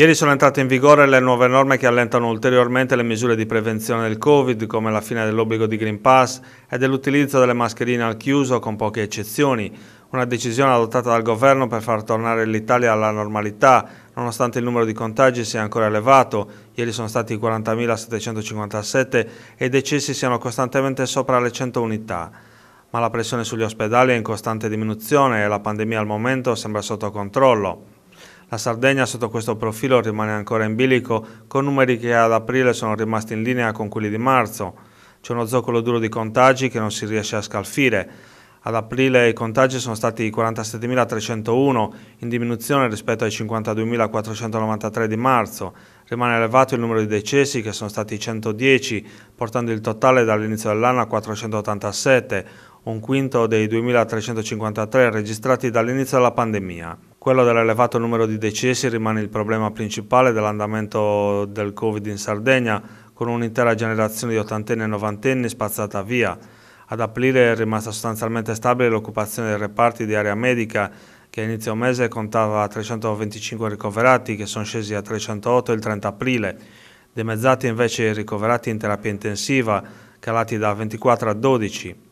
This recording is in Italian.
Ieri sono entrate in vigore le nuove norme che allentano ulteriormente le misure di prevenzione del Covid, come la fine dell'obbligo di Green Pass e dell'utilizzo delle mascherine al chiuso con poche eccezioni. Una decisione adottata dal governo per far tornare l'Italia alla normalità, nonostante il numero di contagi sia ancora elevato. Ieri sono stati 40.757 e i decessi siano costantemente sopra le 100 unità ma la pressione sugli ospedali è in costante diminuzione e la pandemia al momento sembra sotto controllo. La Sardegna sotto questo profilo rimane ancora in bilico, con numeri che ad aprile sono rimasti in linea con quelli di marzo. C'è uno zoccolo duro di contagi che non si riesce a scalfire. Ad aprile i contagi sono stati 47.301, in diminuzione rispetto ai 52.493 di marzo. Rimane elevato il numero di decessi, che sono stati 110, portando il totale dall'inizio dell'anno a 487, un quinto dei 2.353 registrati dall'inizio della pandemia. Quello dell'elevato numero di decessi rimane il problema principale dell'andamento del Covid in Sardegna, con un'intera generazione di ottantenni e novantenni spazzata via. Ad aprile è rimasta sostanzialmente stabile l'occupazione dei reparti di area medica, che a inizio mese contava 325 ricoverati, che sono scesi a 308 il 30 aprile, dimezzati invece i ricoverati in terapia intensiva, calati da 24 a 12.